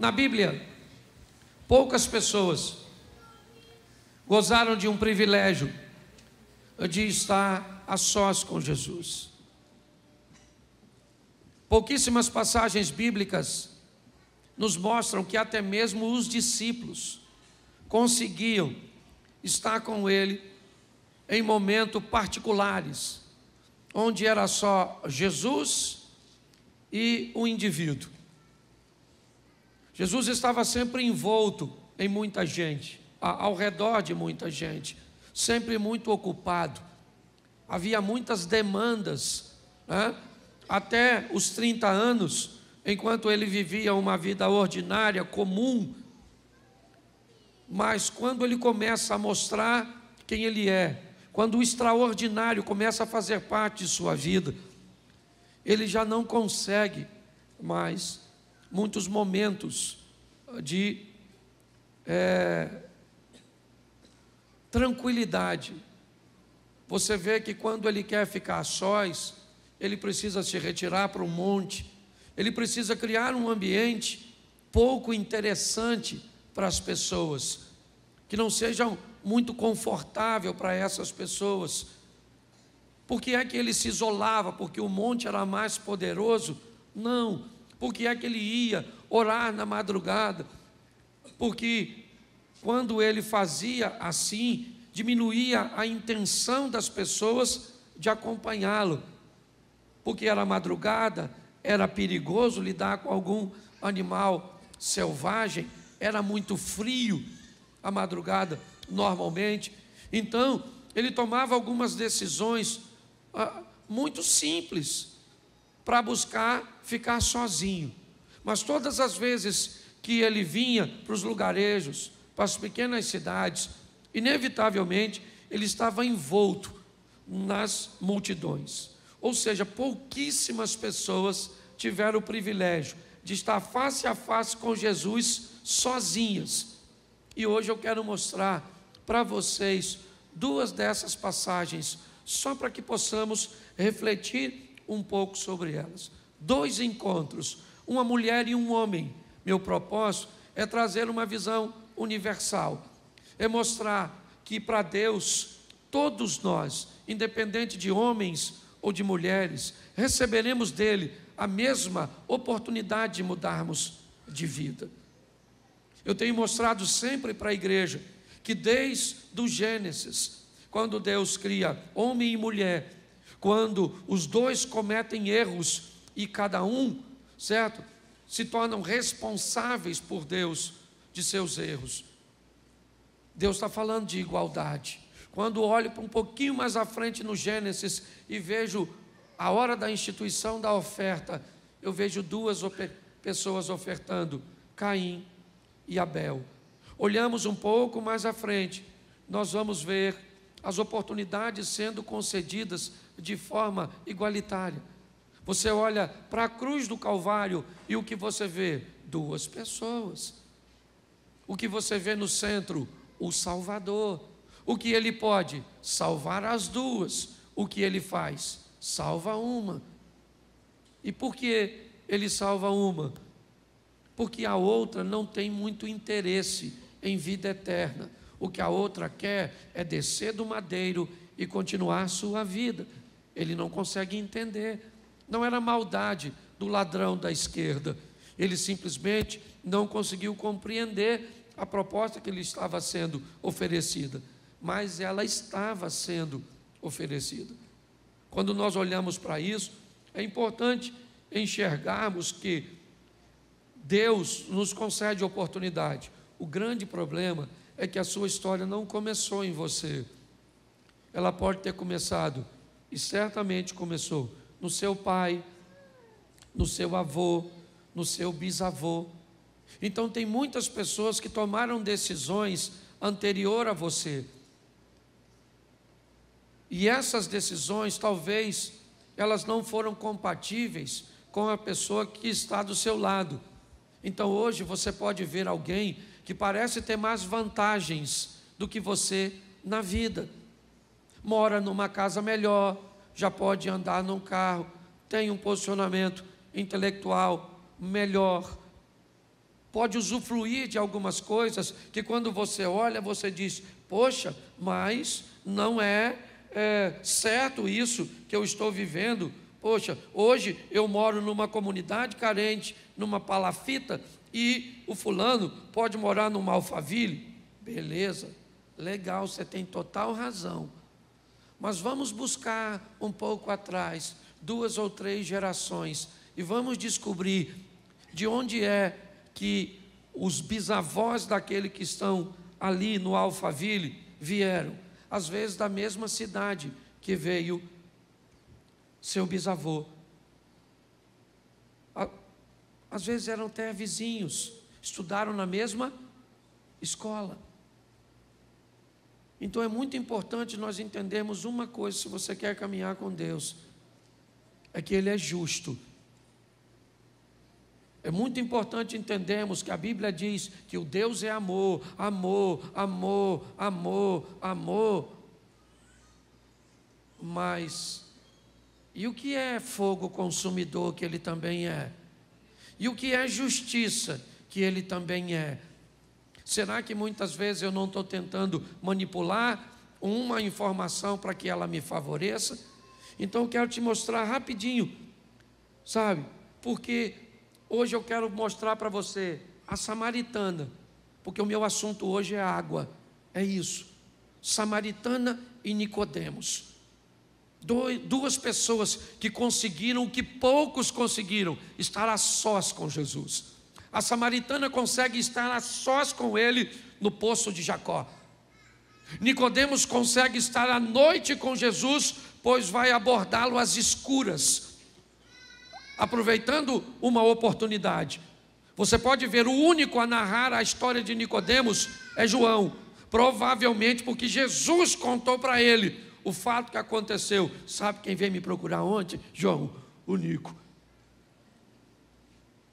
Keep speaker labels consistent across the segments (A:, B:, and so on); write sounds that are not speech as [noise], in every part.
A: Na Bíblia, poucas pessoas gozaram de um privilégio de estar a sós com Jesus. Pouquíssimas passagens bíblicas nos mostram que até mesmo os discípulos conseguiam estar com ele em momentos particulares, onde era só Jesus e o indivíduo. Jesus estava sempre envolto em muita gente, ao redor de muita gente, sempre muito ocupado. Havia muitas demandas. Né? Até os 30 anos, enquanto ele vivia uma vida ordinária, comum, mas quando ele começa a mostrar quem ele é, quando o extraordinário começa a fazer parte de sua vida, ele já não consegue mais muitos momentos de é, tranquilidade. Você vê que quando ele quer ficar a sós, ele precisa se retirar para um monte, ele precisa criar um ambiente pouco interessante para as pessoas, que não seja muito confortável para essas pessoas. Por que é que ele se isolava? Porque o monte era mais poderoso? Não, por que é que ele ia orar na madrugada, porque quando ele fazia assim, diminuía a intenção das pessoas de acompanhá-lo, porque era madrugada, era perigoso lidar com algum animal selvagem, era muito frio a madrugada normalmente. Então, ele tomava algumas decisões ah, muito simples, para buscar ficar sozinho. Mas todas as vezes que ele vinha para os lugarejos, para as pequenas cidades, inevitavelmente ele estava envolto nas multidões. Ou seja, pouquíssimas pessoas tiveram o privilégio de estar face a face com Jesus sozinhas. E hoje eu quero mostrar para vocês duas dessas passagens, só para que possamos refletir um pouco sobre elas. Dois encontros, uma mulher e um homem. Meu propósito é trazer uma visão universal, é mostrar que para Deus, todos nós, independente de homens ou de mulheres, receberemos dele a mesma oportunidade de mudarmos de vida. Eu tenho mostrado sempre para a igreja que desde o Gênesis, quando Deus cria homem e mulher quando os dois cometem erros e cada um, certo, se tornam responsáveis por Deus de seus erros. Deus está falando de igualdade. Quando olho para um pouquinho mais à frente no Gênesis e vejo a hora da instituição da oferta, eu vejo duas pessoas ofertando, Caim e Abel. Olhamos um pouco mais à frente, nós vamos ver as oportunidades sendo concedidas de forma igualitária. Você olha para a cruz do Calvário e o que você vê? Duas pessoas. O que você vê no centro? O Salvador. O que ele pode? Salvar as duas. O que ele faz? Salva uma. E por que ele salva uma? Porque a outra não tem muito interesse em vida eterna. O que a outra quer é descer do madeiro e continuar sua vida ele não consegue entender. Não era maldade do ladrão da esquerda, ele simplesmente não conseguiu compreender a proposta que lhe estava sendo oferecida, mas ela estava sendo oferecida. Quando nós olhamos para isso, é importante enxergarmos que Deus nos concede oportunidade. O grande problema é que a sua história não começou em você. Ela pode ter começado e certamente começou no seu pai, no seu avô, no seu bisavô. Então tem muitas pessoas que tomaram decisões anterior a você. E essas decisões talvez elas não foram compatíveis com a pessoa que está do seu lado. Então hoje você pode ver alguém que parece ter mais vantagens do que você na vida mora numa casa melhor, já pode andar num carro, tem um posicionamento intelectual melhor, pode usufruir de algumas coisas que quando você olha você diz: poxa, mas não é, é certo isso que eu estou vivendo. Poxa, hoje eu moro numa comunidade carente, numa palafita, e o fulano pode morar numa alfaville. Beleza, legal, você tem total razão. Mas vamos buscar um pouco atrás, duas ou três gerações, e vamos descobrir de onde é que os bisavós daquele que estão ali no Alphaville vieram. Às vezes da mesma cidade que veio seu bisavô. Às vezes eram até vizinhos, estudaram na mesma escola. Então é muito importante nós entendermos uma coisa: se você quer caminhar com Deus, é que Ele é justo. É muito importante entendermos que a Bíblia diz que o Deus é amor, amor, amor, amor, amor. Mas, e o que é fogo consumidor, que Ele também é? E o que é justiça, que Ele também é? Será que muitas vezes eu não estou tentando manipular uma informação para que ela me favoreça? Então eu quero te mostrar rapidinho, sabe? Porque hoje eu quero mostrar para você a samaritana, porque o meu assunto hoje é água, é isso. Samaritana e Nicodemos. Duas pessoas que conseguiram o que poucos conseguiram, estar a sós com Jesus. A samaritana consegue estar a sós com ele no poço de Jacó. Nicodemos consegue estar à noite com Jesus, pois vai abordá-lo às escuras, aproveitando uma oportunidade. Você pode ver o único a narrar a história de Nicodemos é João, provavelmente porque Jesus contou para ele o fato que aconteceu. Sabe quem veio me procurar ontem? João, o Nico.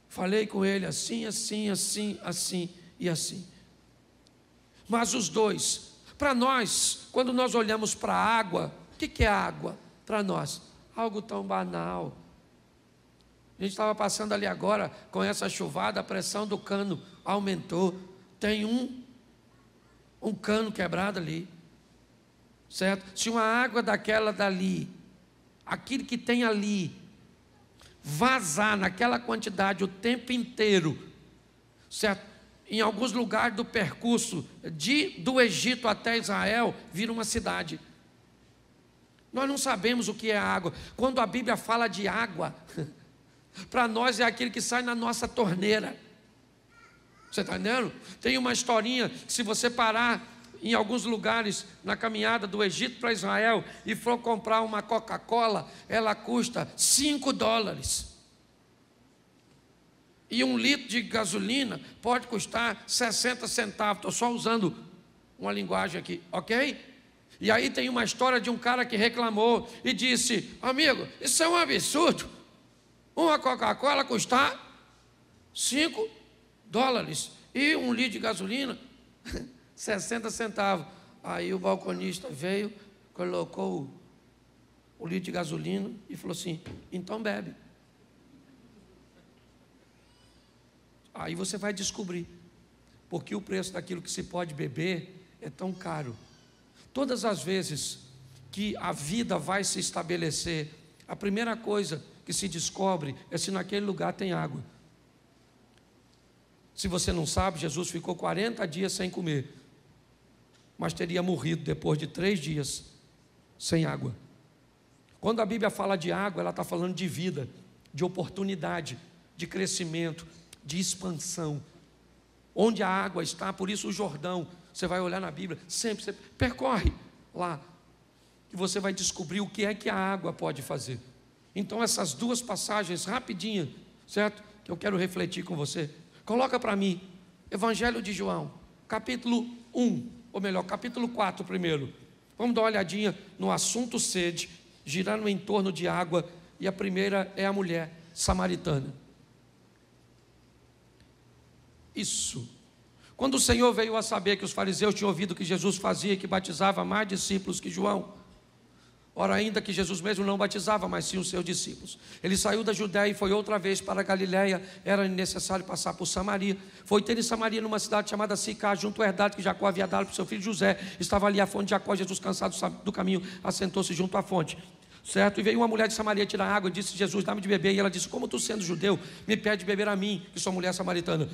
A: Falei com ele assim, assim, assim, assim e assim. Mas os dois, para nós, quando nós olhamos para a água, o que, que é água? Para nós, algo tão banal. A gente estava passando ali agora com essa chuvada, a pressão do cano aumentou. Tem um, um cano quebrado ali, certo? Se uma água daquela dali, aquilo que tem ali, vazar naquela quantidade o tempo inteiro, certo? Em alguns lugares do percurso de do Egito até Israel, vira uma cidade. Nós não sabemos o que é água. Quando a Bíblia fala de água, [laughs] para nós é aquilo que sai na nossa torneira. Você está entendendo? Tem uma historinha, se você parar em alguns lugares na caminhada do Egito para Israel e for comprar uma Coca-Cola, ela custa 5 dólares. E um litro de gasolina pode custar 60 centavos. Estou só usando uma linguagem aqui, ok? E aí tem uma história de um cara que reclamou e disse: Amigo, isso é um absurdo. Uma Coca-Cola custar 5 dólares e um litro de gasolina 60 centavos. Aí o balconista veio, colocou o litro de gasolina e falou assim: então bebe. Aí você vai descobrir, porque o preço daquilo que se pode beber é tão caro. Todas as vezes que a vida vai se estabelecer, a primeira coisa que se descobre é se naquele lugar tem água. Se você não sabe, Jesus ficou 40 dias sem comer mas teria morrido depois de três dias sem água. Quando a Bíblia fala de água, ela está falando de vida, de oportunidade, de crescimento, de expansão. Onde a água está, por isso o Jordão, você vai olhar na Bíblia, sempre você percorre lá, e você vai descobrir o que é que a água pode fazer. Então, essas duas passagens, rapidinho, certo? Que eu quero refletir com você. Coloca para mim, Evangelho de João, capítulo 1, ou melhor, capítulo 4 primeiro. Vamos dar uma olhadinha no assunto sede, girando em torno de água, e a primeira é a mulher samaritana. Isso. Quando o Senhor veio a saber que os fariseus tinham ouvido que Jesus fazia e que batizava mais discípulos que João, Ora, ainda que Jesus mesmo não batizava, mas sim os seus discípulos. Ele saiu da Judéia e foi outra vez para a Galiléia. Era necessário passar por Samaria. Foi ter em Samaria, numa cidade chamada Sicá, junto à herdade que Jacó havia dado para seu filho José. Estava ali a fonte de Jacó. Jesus, cansado do caminho, assentou-se junto à fonte. Certo? E veio uma mulher de Samaria tirar água e disse: Jesus, dá-me de beber. E ela disse: Como tu sendo judeu, me pede beber a mim, que sou mulher samaritana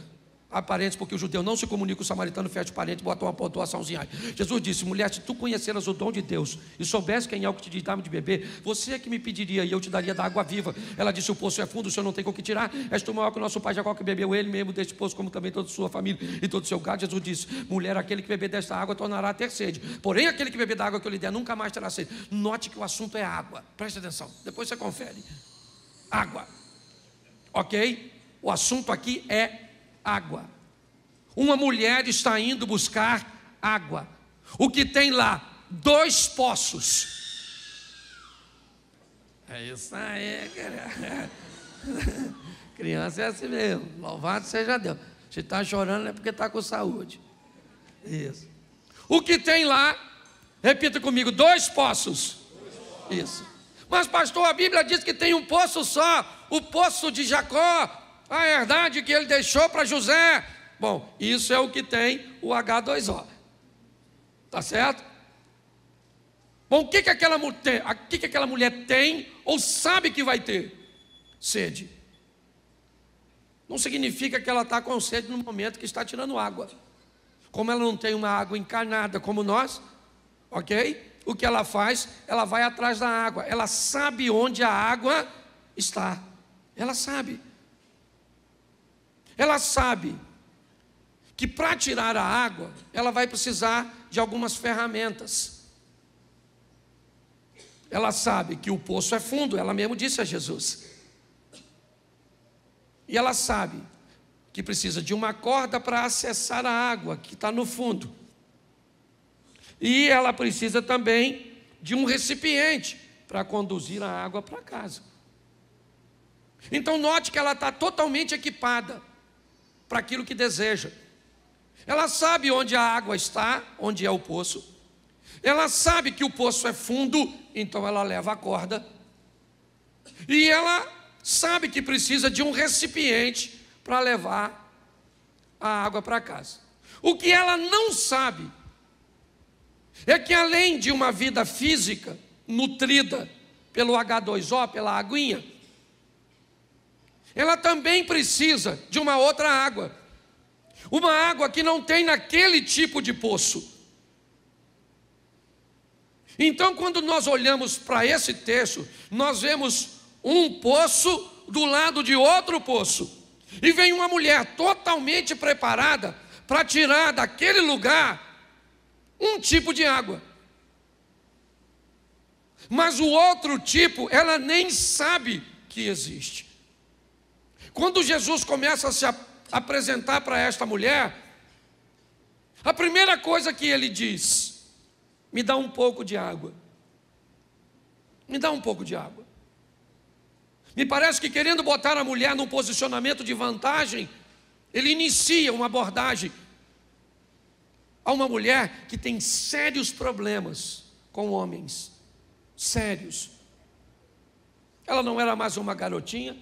A: parentes, porque o judeu não se comunica com o samaritano, fecha o parente, bota uma pontuaçãozinha aí. Jesus disse: mulher, se tu conheceras o dom de Deus e soubesse quem é o que te dá de beber, você é que me pediria e eu te daria da água viva. Ela disse: o poço é fundo, o senhor não tem com o que tirar. És tu maior que o nosso pai Jacó que bebeu ele mesmo deste poço, como também toda sua família e todo o seu gado. Jesus disse: mulher, aquele que beber desta água tornará a ter sede. Porém, aquele que beber da água que eu lhe der nunca mais terá sede. Note que o assunto é água. Preste atenção. Depois você confere. Água. Ok? O assunto aqui é água. Uma mulher está indo buscar água. O que tem lá? Dois poços. É isso aí, cara. [laughs] Criança é assim mesmo. Louvado seja Deus. Se está chorando é porque está com saúde. Isso. O que tem lá, repita comigo, dois poços. Isso. Mas, pastor, a Bíblia diz que tem um poço só, o poço de Jacó, a herdade que ele deixou para José. Bom, isso é o que tem o H2O. Tá certo? Bom, o que, que, aquela, o que, que aquela mulher tem ou sabe que vai ter? Sede. Não significa que ela está com sede no momento que está tirando água. Como ela não tem uma água encarnada como nós, ok? O que ela faz? Ela vai atrás da água. Ela sabe onde a água está. Ela sabe. Ela sabe que para tirar a água, ela vai precisar de algumas ferramentas. Ela sabe que o poço é fundo, ela mesmo disse a Jesus. E ela sabe que precisa de uma corda para acessar a água que está no fundo. E ela precisa também de um recipiente para conduzir a água para casa. Então, note que ela está totalmente equipada para aquilo que deseja. Ela sabe onde a água está, onde é o poço. Ela sabe que o poço é fundo, então ela leva a corda. E ela sabe que precisa de um recipiente para levar a água para casa. O que ela não sabe é que além de uma vida física nutrida pelo H2O, pela aguinha, ela também precisa de uma outra água. Uma água que não tem naquele tipo de poço. Então, quando nós olhamos para esse texto, nós vemos um poço do lado de outro poço. E vem uma mulher totalmente preparada para tirar daquele lugar um tipo de água. Mas o outro tipo, ela nem sabe que existe. Quando Jesus começa a se apresentar para esta mulher, a primeira coisa que ele diz: me dá um pouco de água. Me dá um pouco de água. Me parece que querendo botar a mulher num posicionamento de vantagem, ele inicia uma abordagem a uma mulher que tem sérios problemas com homens. Sérios. Ela não era mais uma garotinha,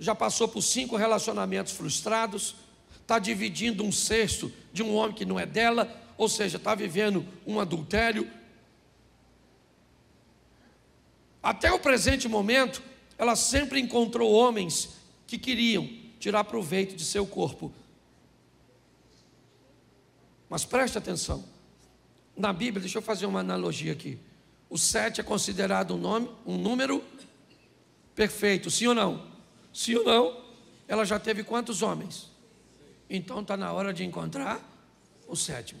A: já passou por cinco relacionamentos frustrados, está dividindo um sexto de um homem que não é dela, ou seja, está vivendo um adultério. Até o presente momento, ela sempre encontrou homens que queriam tirar proveito de seu corpo. Mas preste atenção. Na Bíblia, deixa eu fazer uma analogia aqui. O sete é considerado um, nome, um número perfeito, sim ou não? Se ou não, ela já teve quantos homens? Então está na hora de encontrar o sétimo.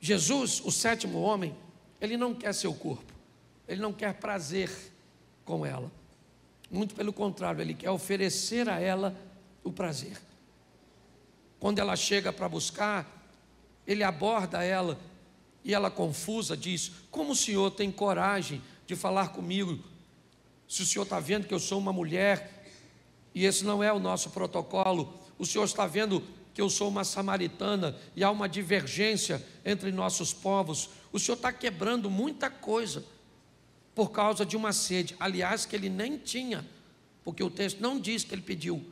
A: Jesus, o sétimo homem, ele não quer seu corpo, ele não quer prazer com ela. Muito pelo contrário, ele quer oferecer a ela o prazer. Quando ela chega para buscar, ele aborda ela e ela, confusa, diz: Como o senhor tem coragem de falar comigo se o senhor está vendo que eu sou uma mulher, e esse não é o nosso protocolo, o senhor está vendo que eu sou uma samaritana e há uma divergência entre nossos povos, o senhor está quebrando muita coisa por causa de uma sede, aliás, que ele nem tinha, porque o texto não diz que ele pediu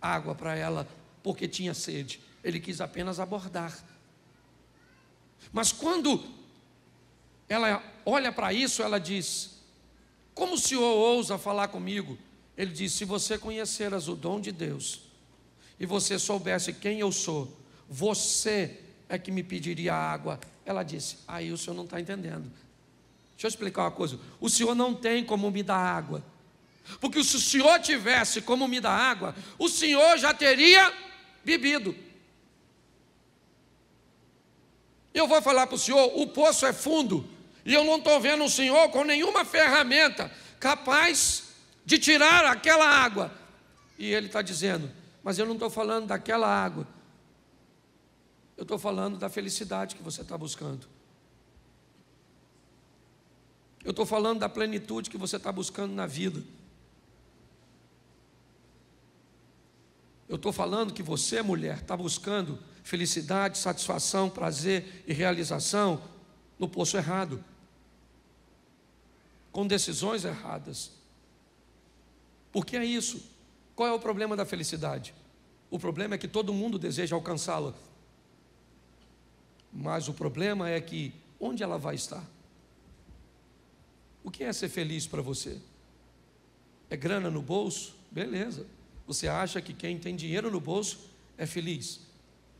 A: água para ela porque tinha sede, ele quis apenas abordar. Mas quando ela olha para isso, ela diz: como o Senhor ousa falar comigo? Ele disse: Se você conheceras o dom de Deus e você soubesse quem eu sou, você é que me pediria água. Ela disse: Aí o senhor não está entendendo. Deixa eu explicar uma coisa: o senhor não tem como me dar água. Porque se o senhor tivesse como me dar água, o senhor já teria bebido. Eu vou falar para o senhor: o poço é fundo. E eu não estou vendo o Senhor com nenhuma ferramenta capaz de tirar aquela água. E ele está dizendo: Mas eu não estou falando daquela água. Eu estou falando da felicidade que você está buscando. Eu estou falando da plenitude que você está buscando na vida. Eu estou falando que você, mulher, está buscando felicidade, satisfação, prazer e realização no poço errado com decisões erradas. Porque é isso. Qual é o problema da felicidade? O problema é que todo mundo deseja alcançá-la. Mas o problema é que onde ela vai estar? O que é ser feliz para você? É grana no bolso? Beleza. Você acha que quem tem dinheiro no bolso é feliz.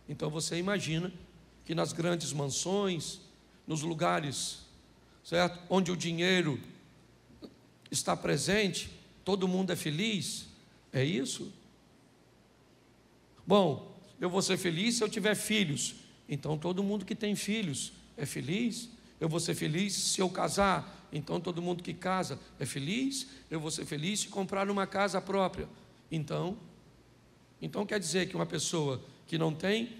A: Então você imagina que nas grandes mansões, nos lugares, certo? Onde o dinheiro está presente, todo mundo é feliz? É isso? Bom, eu vou ser feliz se eu tiver filhos. Então todo mundo que tem filhos é feliz. Eu vou ser feliz se eu casar. Então todo mundo que casa é feliz. Eu vou ser feliz se comprar uma casa própria. Então, então quer dizer que uma pessoa que não tem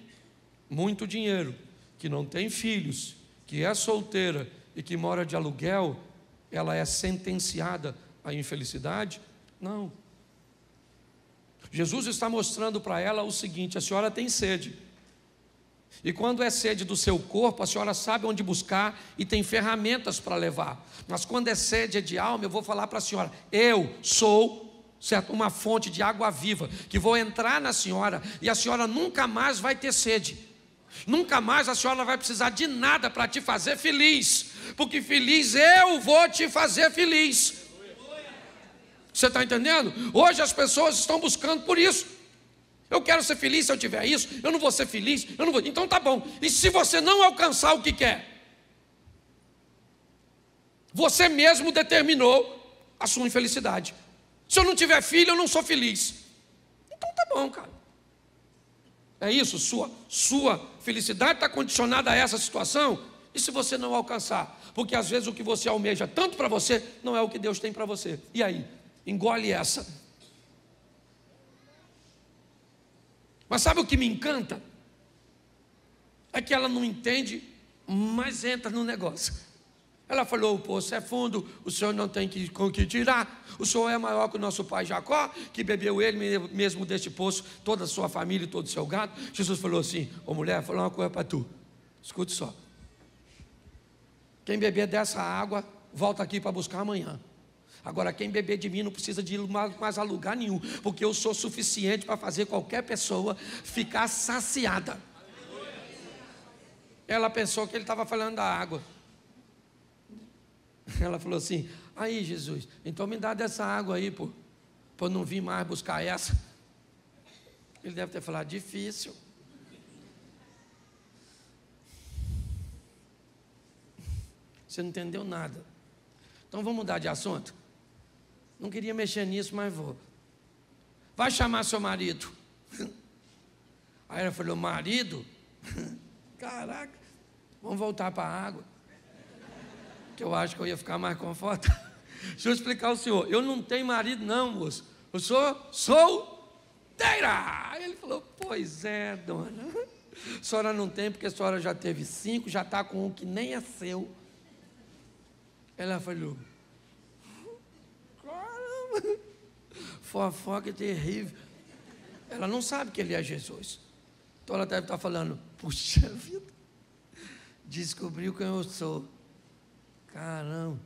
A: muito dinheiro, que não tem filhos, que é solteira e que mora de aluguel, ela é sentenciada à infelicidade? Não. Jesus está mostrando para ela o seguinte: a senhora tem sede. E quando é sede do seu corpo, a senhora sabe onde buscar e tem ferramentas para levar. Mas quando é sede de alma, eu vou falar para a senhora: eu sou certo? Uma fonte de água viva que vou entrar na senhora e a senhora nunca mais vai ter sede. Nunca mais a senhora vai precisar de nada para te fazer feliz, porque feliz eu vou te fazer feliz. Você está entendendo? Hoje as pessoas estão buscando por isso. Eu quero ser feliz se eu tiver isso, eu não vou ser feliz, eu não vou. Então tá bom. E se você não alcançar o que quer? É? Você mesmo determinou a sua infelicidade. Se eu não tiver filho, eu não sou feliz. Então tá bom, cara. É isso, sua sua felicidade está condicionada a essa situação, e se você não alcançar? Porque às vezes o que você almeja tanto para você não é o que Deus tem para você. E aí? Engole essa. Mas sabe o que me encanta? É que ela não entende, mas entra no negócio. Ela falou: o poço é fundo, o senhor não tem que, com que tirar. O senhor é maior que o nosso pai Jacó, que bebeu ele mesmo deste poço, toda a sua família e todo o seu gado. Jesus falou assim: Ô mulher, vou falar uma coisa para tu. Escute só. Quem beber dessa água, volta aqui para buscar amanhã. Agora, quem beber de mim não precisa de ir mais a lugar nenhum, porque eu sou suficiente para fazer qualquer pessoa ficar saciada. Ela pensou que ele estava falando da água. Ela falou assim: Aí, Jesus, então me dá dessa água aí, pô, para não vir mais buscar essa. Ele deve ter falado: Difícil. Você não entendeu nada. Então vamos mudar de assunto? Não queria mexer nisso, mas vou. Vai chamar seu marido. Aí ela falou: Marido? [laughs] Caraca, vamos voltar para a água que eu acho que eu ia ficar mais confortável. [laughs] Deixa eu explicar ao senhor. Eu não tenho marido, não, moço. Eu sou solteira. Ele falou: Pois é, dona. A [laughs] senhora não tem, porque a senhora já teve cinco, já está com um que nem é seu. Ela falou: Caramba, [laughs] fofoca terrível. Ela não sabe que ele é Jesus. Então ela deve estar tá falando: Puxa vida, descobriu quem eu sou. Caramba,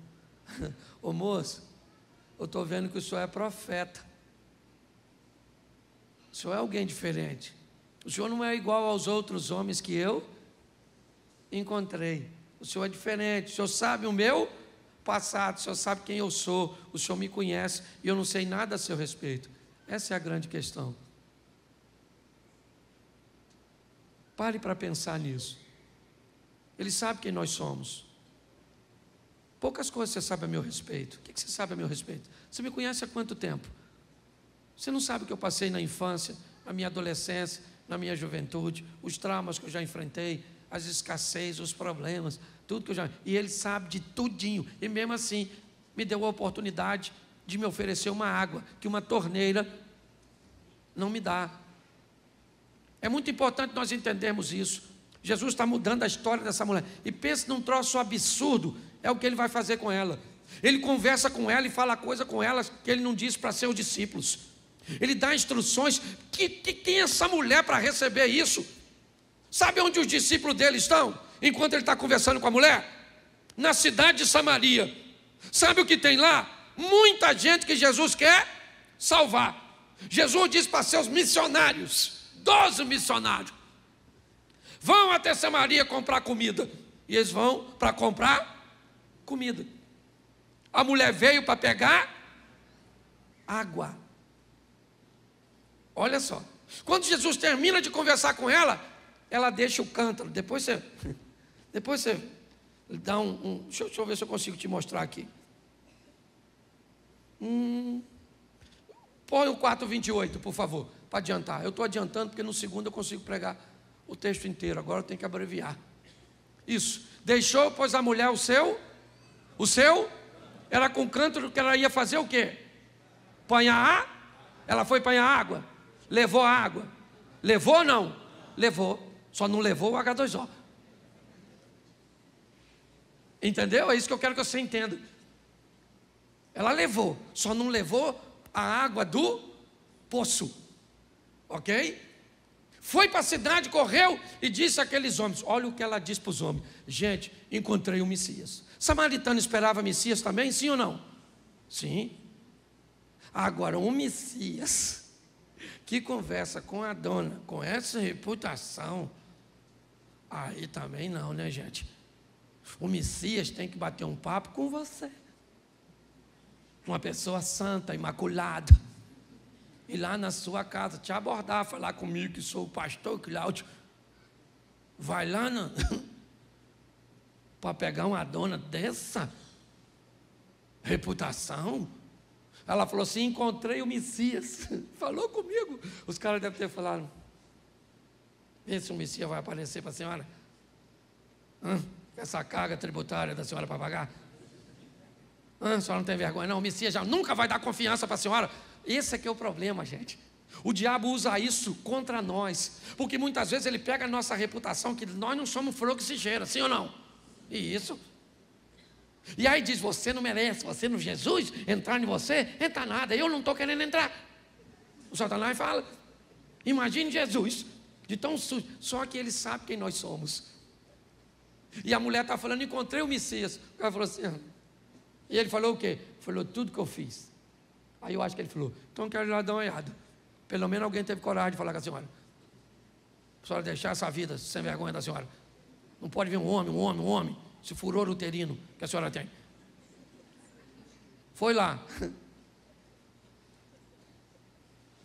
A: [laughs] ô moço, eu estou vendo que o senhor é profeta. O senhor é alguém diferente. O senhor não é igual aos outros homens que eu encontrei. O senhor é diferente. O senhor sabe o meu passado, o senhor sabe quem eu sou, o senhor me conhece e eu não sei nada a seu respeito. Essa é a grande questão. Pare para pensar nisso. Ele sabe quem nós somos. Poucas coisas você sabe a meu respeito. O que você sabe a meu respeito? Você me conhece há quanto tempo? Você não sabe o que eu passei na infância, na minha adolescência, na minha juventude, os traumas que eu já enfrentei, as escassez, os problemas, tudo que eu já. E ele sabe de tudinho. E mesmo assim, me deu a oportunidade de me oferecer uma água que uma torneira não me dá. É muito importante nós entendermos isso. Jesus está mudando a história dessa mulher. E pense num troço absurdo é o que ele vai fazer com ela. Ele conversa com ela e fala coisa com ela que ele não disse para seus discípulos. Ele dá instruções. Que, que quem essa mulher para receber isso? Sabe onde os discípulos dele estão? Enquanto ele está conversando com a mulher? Na cidade de Samaria. Sabe o que tem lá? Muita gente que Jesus quer salvar. Jesus diz para seus missionários, doze missionários, vão até Samaria comprar comida. E eles vão para comprar comida. A mulher veio para pegar água. Olha só. Quando Jesus termina de conversar com ela, ela deixa o cântaro. Depois você. [laughs] Depois você dá um. um deixa, eu, deixa, eu ver se eu consigo te mostrar aqui. Hum, põe o 428, por favor, para adiantar. Eu estou adiantando porque no segundo eu consigo pregar o texto inteiro. Agora eu tenho que abreviar. Isso. Deixou, pois, a mulher o seu o seu era com cântaro que ela ia fazer o quê? Panhar? Ela foi panhar água. Levou a água. Levou ou não? Levou. Só não levou o H2O. Entendeu? É isso que eu quero que você entenda. Ela levou, só não levou a água do poço. Ok? Foi para a cidade, correu e disse àqueles homens: Olha o que ela disse para os homens: Gente, encontrei o Messias. Samaritano esperava Messias também, sim ou não? Sim. Agora, um Messias que conversa com a dona com essa reputação, aí também não, né, gente? O Messias tem que bater um papo com você. Uma pessoa santa, imaculada. E lá na sua casa te abordar, falar comigo que sou o pastor Cláudio. Vai lá na, [laughs] para pegar uma dona dessa reputação. Ela falou assim: encontrei o Messias. [laughs] Falou comigo. Os caras devem ter falado: vê se o Messias vai aparecer para a senhora. Hã? Essa carga tributária da senhora para pagar. Hã? A senhora não tem vergonha, não. O Messias já nunca vai dar confiança para a senhora. Esse é que é o problema, gente. O diabo usa isso contra nós, porque muitas vezes ele pega a nossa reputação, que nós não somos flor sim ou não? E isso. E aí diz: Você não merece, você não, Jesus, entrar em você, entra nada, eu não estou querendo entrar. O Satanás fala: Imagine Jesus, de tão sujo, só que ele sabe quem nós somos. E a mulher está falando: Encontrei o Messias. O cara falou assim: ah. E ele falou o quê? Falou: Tudo que eu fiz. Aí eu acho que ele falou: Então quero ir lá dar uma olhada. Pelo menos alguém teve coragem de falar com a senhora. A senhora deixar essa vida sem vergonha da senhora. Não pode vir um homem, um homem, um homem. Esse furor uterino que a senhora tem. Foi lá. [laughs]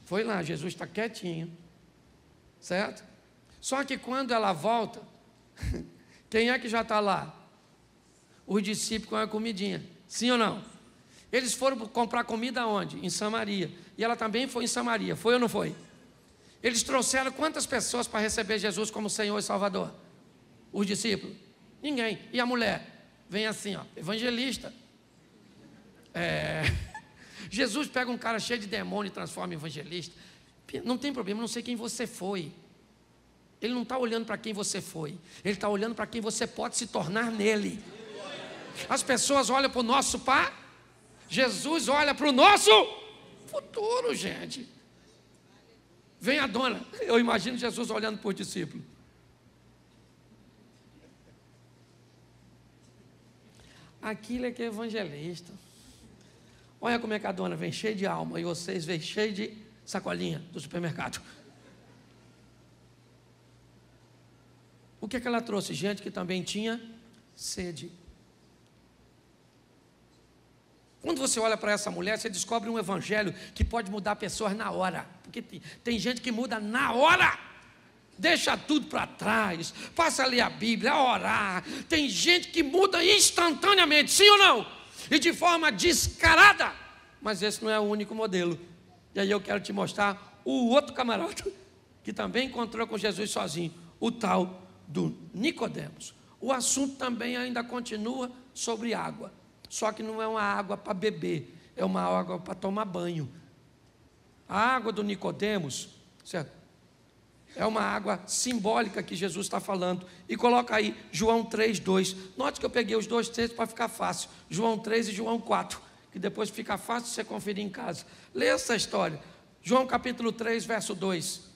A: Foi lá, Jesus está quietinho. Certo? Só que quando ela volta, [laughs] quem é que já está lá? Os discípulos com a comidinha. Sim ou não? Eles foram comprar comida onde? Em Samaria. E ela também foi em Samaria. Foi ou não foi? Eles trouxeram quantas pessoas para receber Jesus como Senhor e Salvador? Os discípulos? Ninguém. E a mulher? Vem assim, ó, evangelista. É... [laughs] Jesus pega um cara cheio de demônio e transforma em evangelista. Não tem problema, não sei quem você foi. Ele não está olhando para quem você foi, ele está olhando para quem você pode se tornar nele. As pessoas olham para o nosso pai, Jesus olha para o nosso futuro, gente. Vem a dona, eu imagino Jesus olhando para os discípulo. Aquilo é que é evangelista. Olha como é que a dona vem cheia de alma e vocês vêm cheia de sacolinha do supermercado. O que é que ela trouxe? Gente que também tinha sede. Quando você olha para essa mulher, você descobre um evangelho que pode mudar pessoas na hora. Porque tem, tem gente que muda na hora. Deixa tudo para trás, passa a ler a Bíblia, a orar. Tem gente que muda instantaneamente, sim ou não? E de forma descarada. Mas esse não é o único modelo. E aí eu quero te mostrar o outro camarada que também encontrou com Jesus sozinho, o tal do Nicodemos. O assunto também ainda continua sobre água, só que não é uma água para beber, é uma água para tomar banho. A água do Nicodemos, certo? é uma água simbólica que Jesus está falando. E coloca aí João 3, 2. Note que eu peguei os dois textos para ficar fácil. João 3 e João 4, que depois fica fácil você conferir em casa. Lê essa história. João capítulo 3, verso 2.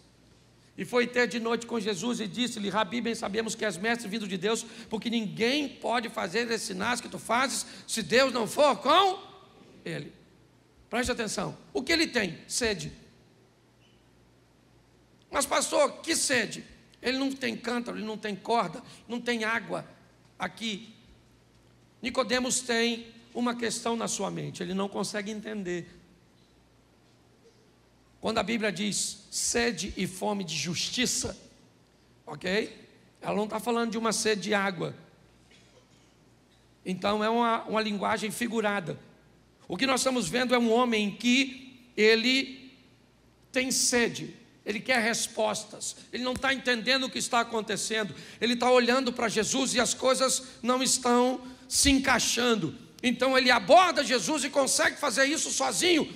A: E foi ter de noite com Jesus e disse-lhe: Rabi, bem sabemos que és mestre vindo de Deus, porque ninguém pode fazer esses sinais que tu fazes se Deus não for com ele. Preste atenção. O que ele tem? Sede. Mas, pastor, que sede? Ele não tem cântaro, ele não tem corda, não tem água aqui. Nicodemos tem uma questão na sua mente, ele não consegue entender. Quando a Bíblia diz sede e fome de justiça, ok? Ela não está falando de uma sede de água. Então é uma, uma linguagem figurada. O que nós estamos vendo é um homem que ele tem sede, ele quer respostas, ele não está entendendo o que está acontecendo, ele está olhando para Jesus e as coisas não estão se encaixando. Então ele aborda Jesus e consegue fazer isso sozinho.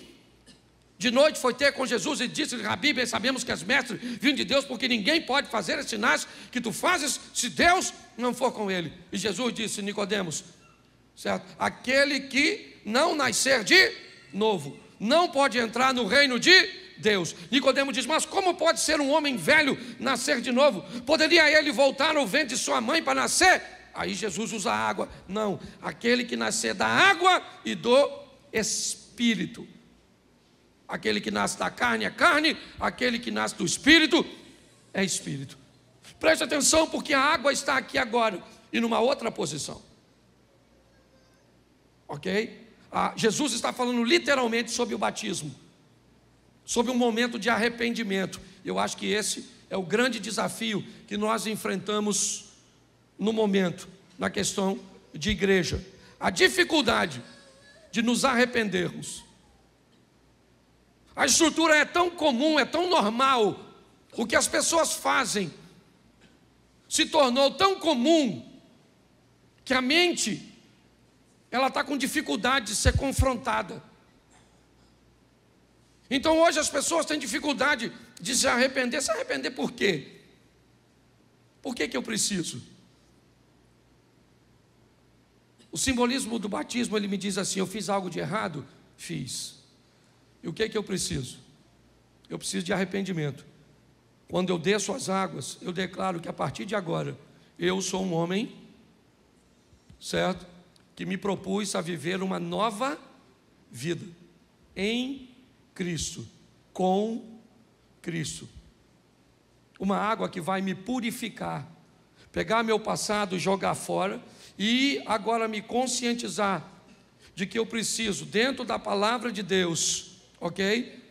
A: De noite foi ter com Jesus e disse: Rabi, bem sabemos que és mestre, vindo de Deus, porque ninguém pode fazer esses sinais que tu fazes se Deus não for com ele. E Jesus disse: Nicodemos, certo? Aquele que não nascer de novo, não pode entrar no reino de Deus. Nicodemo diz: Mas como pode ser um homem velho nascer de novo? Poderia ele voltar ao ventre de sua mãe para nascer? Aí Jesus usa a água. Não, aquele que nascer da água e do Espírito. Aquele que nasce da carne é carne, aquele que nasce do Espírito é Espírito. Preste atenção, porque a água está aqui agora e numa outra posição. Ok? Ah, Jesus está falando literalmente sobre o batismo sobre um momento de arrependimento. Eu acho que esse é o grande desafio que nós enfrentamos no momento, na questão de igreja. A dificuldade de nos arrependermos. A estrutura é tão comum, é tão normal, o que as pessoas fazem se tornou tão comum que a mente ela está com dificuldade de ser confrontada. Então hoje as pessoas têm dificuldade de se arrepender. Se arrepender por quê? Por que, que eu preciso? O simbolismo do batismo, ele me diz assim: eu fiz algo de errado? Fiz. E o que, que eu preciso? Eu preciso de arrependimento. Quando eu desço as águas, eu declaro que a partir de agora, eu sou um homem, certo? Que me propus a viver uma nova vida em Cristo, com Cristo. Uma água que vai me purificar, pegar meu passado, jogar fora e agora me conscientizar de que eu preciso, dentro da palavra de Deus, ok?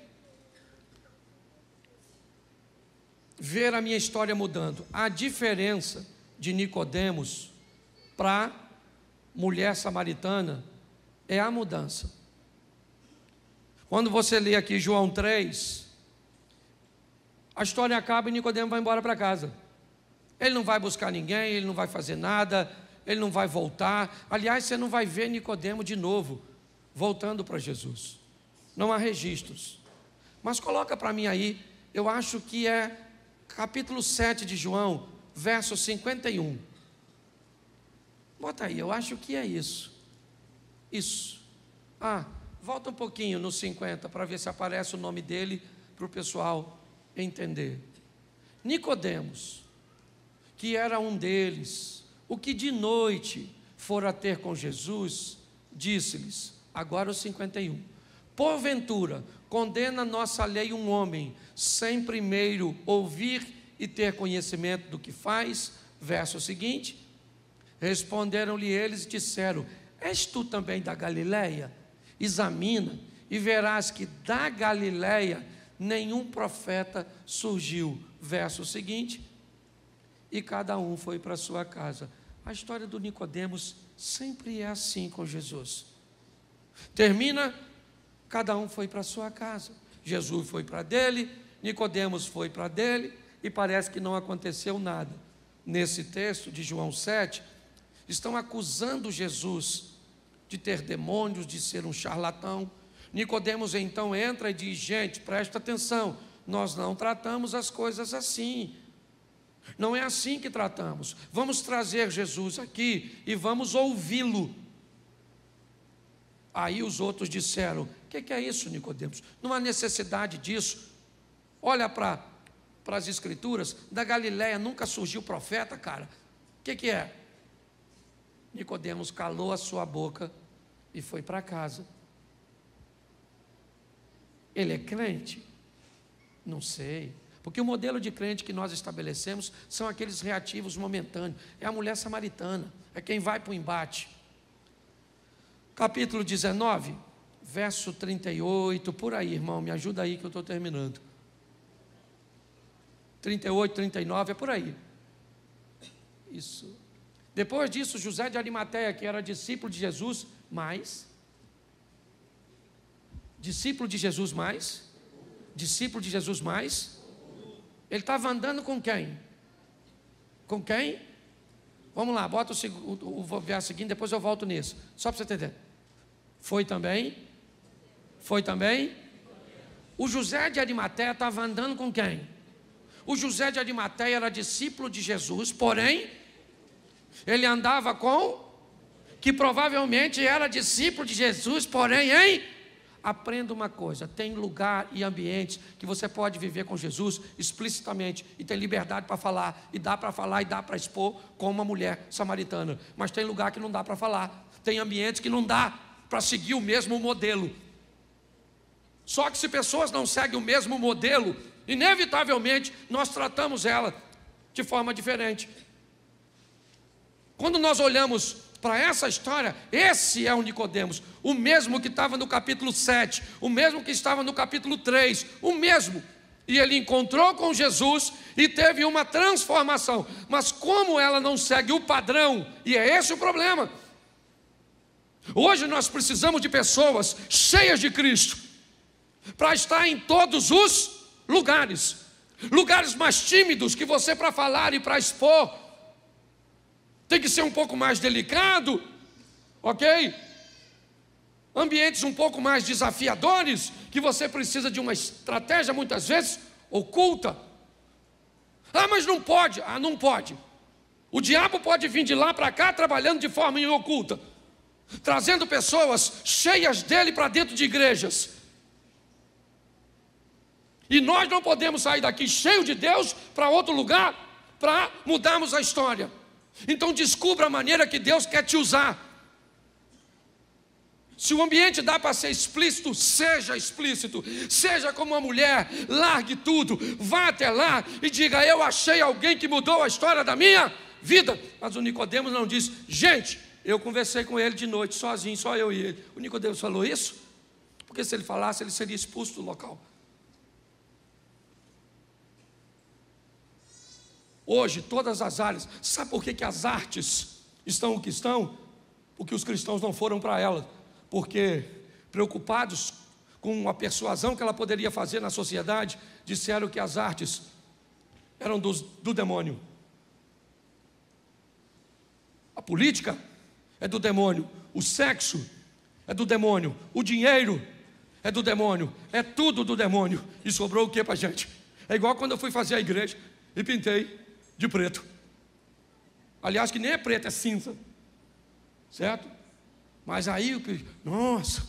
A: Ver a minha história mudando. A diferença de Nicodemos para mulher samaritana é a mudança. Quando você lê aqui João 3, a história acaba e Nicodemo vai embora para casa. Ele não vai buscar ninguém, ele não vai fazer nada, ele não vai voltar. Aliás, você não vai ver Nicodemo de novo voltando para Jesus. Não há registros. Mas coloca para mim aí, eu acho que é capítulo 7 de João, verso 51. Bota aí, eu acho que é isso. Isso. Ah, Volta um pouquinho nos 50 para ver se aparece o nome dele para o pessoal entender. Nicodemos, que era um deles, o que de noite fora ter com Jesus, disse-lhes, agora os 51. Porventura, condena nossa lei um homem, sem primeiro ouvir e ter conhecimento do que faz? Verso seguinte. Responderam-lhe eles e disseram: És tu também da Galileia? examina e verás que da Galiléia nenhum profeta surgiu. Verso seguinte, e cada um foi para sua casa. A história do Nicodemos sempre é assim com Jesus. Termina, cada um foi para sua casa. Jesus foi para dele, Nicodemos foi para dele e parece que não aconteceu nada. Nesse texto de João 7, estão acusando Jesus de ter demônios, de ser um charlatão. Nicodemos então entra e diz: "Gente, presta atenção, nós não tratamos as coisas assim. Não é assim que tratamos. Vamos trazer Jesus aqui e vamos ouvi-lo." Aí os outros disseram: "O que, que é isso, Nicodemos? Não há necessidade disso. Olha para para as escrituras, da Galiléia nunca surgiu profeta, cara. O que, que é? Nicodemos calou a sua boca e foi para casa. Ele é crente? Não sei. Porque o modelo de crente que nós estabelecemos são aqueles reativos momentâneos. É a mulher samaritana, é quem vai para o embate. Capítulo 19, verso 38, por aí, irmão, me ajuda aí que eu estou terminando. 38, 39, é por aí. Isso. Depois disso, José de Arimateia, que era discípulo de Jesus, mais. Discípulo de Jesus mais. Discípulo de Jesus mais. Ele estava andando com quem? Com quem? Vamos lá, bota o, o, o verso seguinte, depois eu volto nisso. Só para você entender. Foi também? Foi também? O José de Arimateia estava andando com quem? O José de Arimateia era discípulo de Jesus, porém, ele andava com que provavelmente era discípulo de Jesus, porém, hein? Aprenda uma coisa: tem lugar e ambiente que você pode viver com Jesus explicitamente, e tem liberdade para falar, e dá para falar, e dá para expor, como uma mulher samaritana. Mas tem lugar que não dá para falar, tem ambiente que não dá para seguir o mesmo modelo. Só que se pessoas não seguem o mesmo modelo, inevitavelmente nós tratamos ela de forma diferente. Quando nós olhamos para essa história, esse é o Nicodemos, o mesmo que estava no capítulo 7, o mesmo que estava no capítulo 3, o mesmo. E ele encontrou com Jesus e teve uma transformação. Mas como ela não segue o padrão, e é esse o problema. Hoje nós precisamos de pessoas cheias de Cristo para estar em todos os lugares. Lugares mais tímidos que você para falar e para expor tem que ser um pouco mais delicado, ok? Ambientes um pouco mais desafiadores, que você precisa de uma estratégia, muitas vezes, oculta. Ah, mas não pode. Ah, não pode. O diabo pode vir de lá para cá trabalhando de forma oculta, trazendo pessoas cheias dele para dentro de igrejas. E nós não podemos sair daqui cheio de Deus para outro lugar para mudarmos a história. Então descubra a maneira que Deus quer te usar. Se o ambiente dá para ser explícito, seja explícito. Seja como uma mulher, largue tudo, vá até lá e diga: Eu achei alguém que mudou a história da minha vida. Mas o Nicodemos não disse: Gente, eu conversei com ele de noite, sozinho, só eu e ele. O Nicodemos falou isso? Porque se ele falasse, ele seria expulso do local. Hoje, todas as áreas. Sabe por que, que as artes estão o que estão? Porque os cristãos não foram para elas. Porque, preocupados com a persuasão que ela poderia fazer na sociedade, disseram que as artes eram do, do demônio. A política é do demônio. O sexo é do demônio. O dinheiro é do demônio. É tudo do demônio. E sobrou o que para a gente? É igual quando eu fui fazer a igreja e pintei de preto. Aliás, que nem é preto, é cinza. Certo? Mas aí o que. Nossa!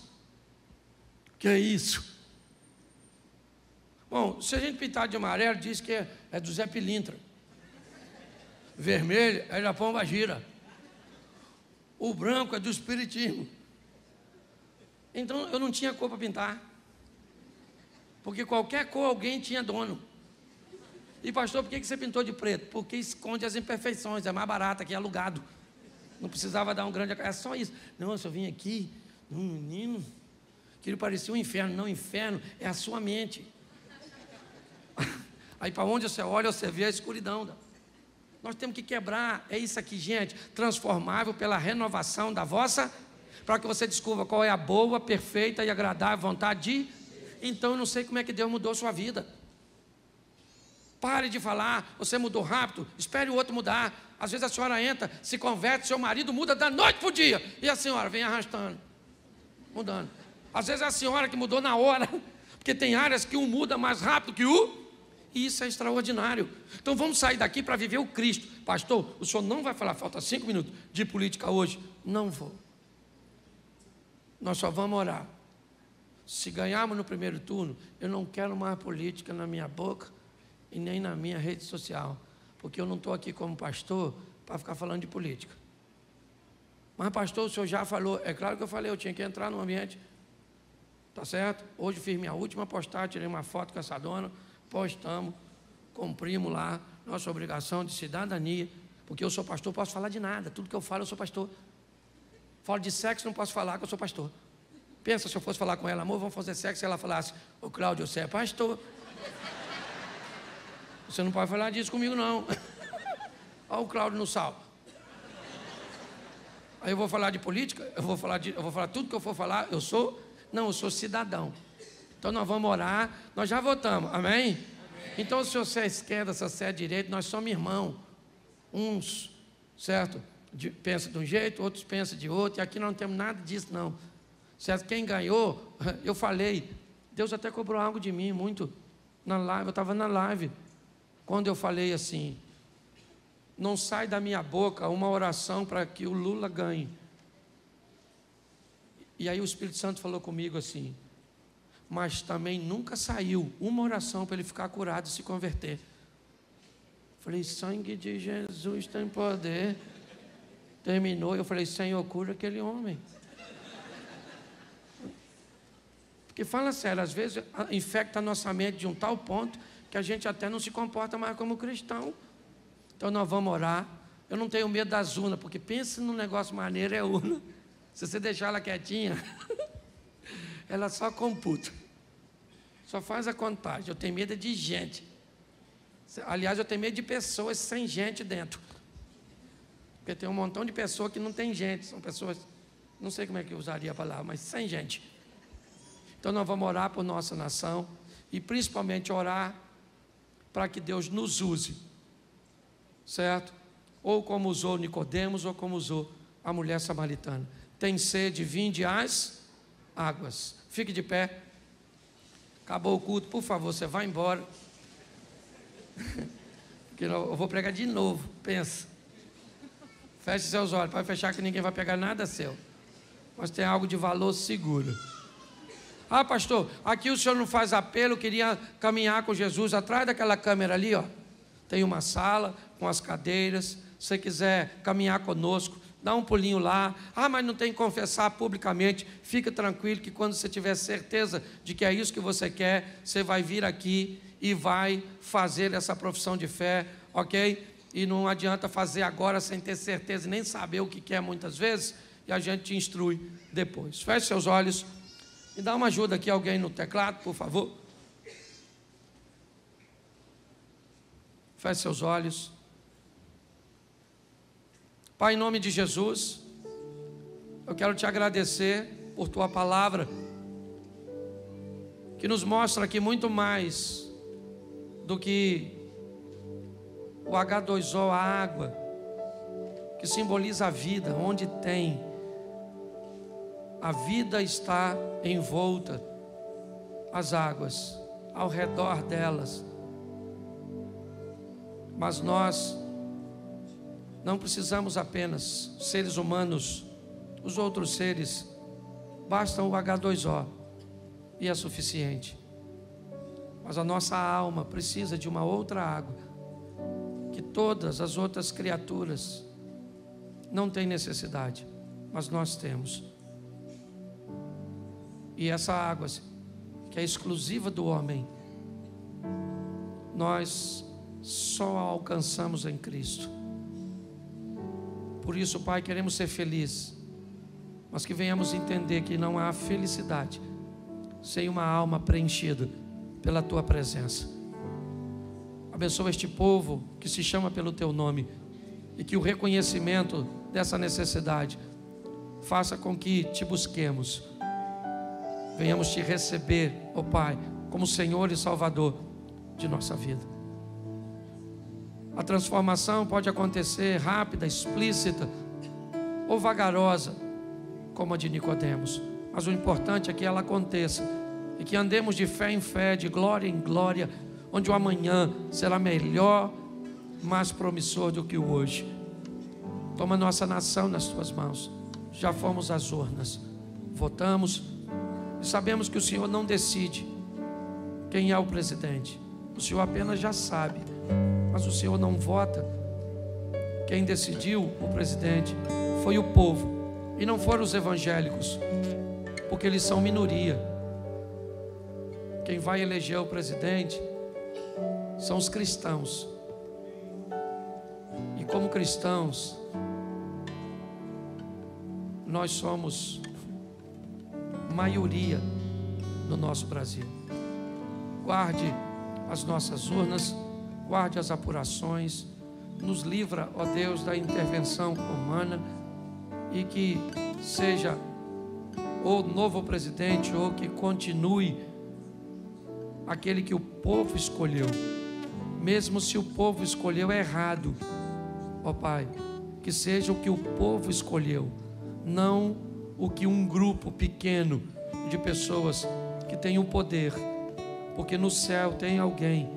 A: Que é isso? Bom, se a gente pintar de amarelo, diz que é, é do Zé Pilintra. Vermelho é da pomba gira. O branco é do espiritismo. Então eu não tinha cor para pintar. Porque qualquer cor alguém tinha dono. E pastor, por que você pintou de preto? Porque esconde as imperfeições, é mais barato aqui, é alugado. Não precisava dar um grande. É só isso. Não, eu vim aqui, um menino, que ele parecia um inferno. Não, inferno é a sua mente. [laughs] Aí para onde você olha, você vê a escuridão. Nós temos que quebrar, é isso aqui, gente, transformável pela renovação da vossa, para que você descubra qual é a boa, perfeita e agradável vontade de. Então eu não sei como é que Deus mudou sua vida. Pare de falar, você mudou rápido, espere o outro mudar. Às vezes a senhora entra, se converte, seu marido muda da noite para o dia. E a senhora vem arrastando, mudando. Às vezes é a senhora que mudou na hora, [laughs] porque tem áreas que um muda mais rápido que o. E isso é extraordinário. Então vamos sair daqui para viver o Cristo. Pastor, o senhor não vai falar, falta cinco minutos de política hoje. Não vou. Nós só vamos orar. Se ganharmos no primeiro turno, eu não quero mais política na minha boca e nem na minha rede social, porque eu não estou aqui como pastor para ficar falando de política. Mas, pastor, o senhor já falou. É claro que eu falei, eu tinha que entrar no ambiente. Tá certo? Hoje fiz minha última postagem, tirei uma foto com essa dona, postamos, cumprimos lá nossa obrigação de cidadania, porque eu sou pastor, posso falar de nada. Tudo que eu falo, eu sou pastor. Falo de sexo, não posso falar que eu sou pastor. Pensa se eu fosse falar com ela, amor, vamos fazer sexo, e ela falasse, ô Cláudio, você é pastor. Você não pode falar disso comigo, não. Olha o Cláudio no salva. Aí eu vou falar de política, eu vou falar, de, eu vou falar tudo que eu for falar, eu sou. Não, eu sou cidadão. Então nós vamos orar, nós já votamos, amém? amém. Então, se você é esquerda, se você é direita, nós somos irmãos. Uns, certo? De, pensa de um jeito, outros pensam de outro, e aqui nós não temos nada disso, não. Certo? Quem ganhou, [laughs] eu falei, Deus até cobrou algo de mim, muito, na live, eu estava na live quando eu falei assim: não sai da minha boca uma oração para que o Lula ganhe. E aí o Espírito Santo falou comigo assim: mas também nunca saiu uma oração para ele ficar curado e se converter. Falei: sangue de Jesus tem poder. Terminou, eu falei: Senhor, cura aquele homem. Porque fala sério, às vezes infecta a nossa mente de um tal ponto que a gente até não se comporta mais como cristão. Então nós vamos orar. Eu não tenho medo das urnas, porque pense num negócio maneiro, é urna. Se você deixar ela quietinha, [laughs] ela só computa. Só faz a contagem. Eu tenho medo de gente. Aliás, eu tenho medo de pessoas sem gente dentro. Porque tem um montão de pessoas que não tem gente, são pessoas, não sei como é que eu usaria a palavra, mas sem gente. Então nós vamos orar por nossa nação e principalmente orar para que Deus nos use. Certo? Ou como usou Nicodemos, ou como usou a mulher samaritana. Tem sede, vinde as águas. Fique de pé. Acabou o culto, por favor, você vai embora. [laughs] Porque eu vou pregar de novo, pensa. Feche seus olhos, pode fechar que ninguém vai pegar nada seu. Mas tem algo de valor seguro. Ah, pastor, aqui o senhor não faz apelo, queria caminhar com Jesus. Atrás daquela câmera ali, ó, tem uma sala com as cadeiras. Se você quiser caminhar conosco, dá um pulinho lá. Ah, mas não tem que confessar publicamente. Fica tranquilo que quando você tiver certeza de que é isso que você quer, você vai vir aqui e vai fazer essa profissão de fé, ok? E não adianta fazer agora sem ter certeza, nem saber o que quer muitas vezes, e a gente te instrui depois. Feche seus olhos. Me dá uma ajuda aqui, alguém no teclado, por favor. Feche seus olhos. Pai, em nome de Jesus, eu quero te agradecer por tua palavra, que nos mostra aqui muito mais do que o H2O, a água, que simboliza a vida, onde tem a vida está envolta, as águas, ao redor delas. Mas nós não precisamos apenas seres humanos, os outros seres, bastam o H2O e é suficiente. Mas a nossa alma precisa de uma outra água que todas as outras criaturas não têm necessidade, mas nós temos e essa água, assim, que é exclusiva do homem, nós só a alcançamos em Cristo. Por isso, Pai, queremos ser felizes, mas que venhamos entender que não há felicidade sem uma alma preenchida pela Tua presença. Abençoa este povo que se chama pelo Teu nome e que o reconhecimento dessa necessidade faça com que te busquemos venhamos te receber, ó oh Pai, como Senhor e Salvador de nossa vida. A transformação pode acontecer rápida, explícita ou vagarosa, como a de Nicodemos. Mas o importante é que ela aconteça e que andemos de fé em fé, de glória em glória, onde o amanhã será melhor, mais promissor do que o hoje. Toma nossa nação nas tuas mãos. Já fomos às urnas, votamos sabemos que o Senhor não decide quem é o presidente. O Senhor apenas já sabe, mas o Senhor não vota. Quem decidiu o presidente foi o povo e não foram os evangélicos, porque eles são minoria. Quem vai eleger o presidente são os cristãos. E como cristãos, nós somos maioria no nosso Brasil. Guarde as nossas urnas, guarde as apurações, nos livra, ó Deus, da intervenção humana e que seja ou novo presidente ou que continue aquele que o povo escolheu. Mesmo se o povo escolheu errado, ó Pai, que seja o que o povo escolheu, não o que um grupo pequeno de pessoas que tem o poder, porque no céu tem alguém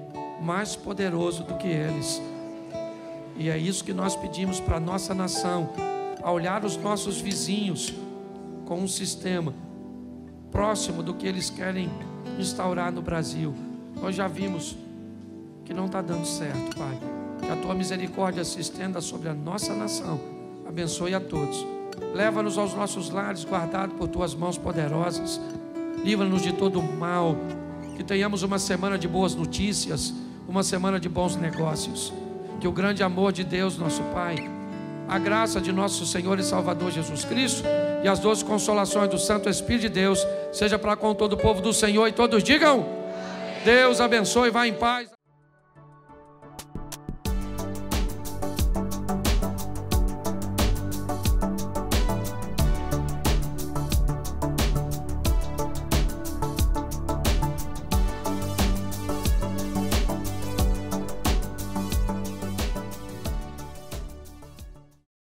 A: mais poderoso do que eles. E é isso que nós pedimos para a nossa nação, a olhar os nossos vizinhos com um sistema próximo do que eles querem instaurar no Brasil. Nós já vimos que não está dando certo, Pai. Que a tua misericórdia se estenda sobre a nossa nação. Abençoe a todos. Leva-nos aos nossos lares, guardado por tuas mãos poderosas. Livra-nos de todo mal. Que tenhamos uma semana de boas notícias, uma semana de bons negócios. Que o grande amor de Deus, nosso Pai, a graça de nosso Senhor e Salvador Jesus Cristo e as doze consolações do Santo Espírito de Deus seja para com todo o povo do Senhor e todos digam: Amém. Deus abençoe, vá em paz.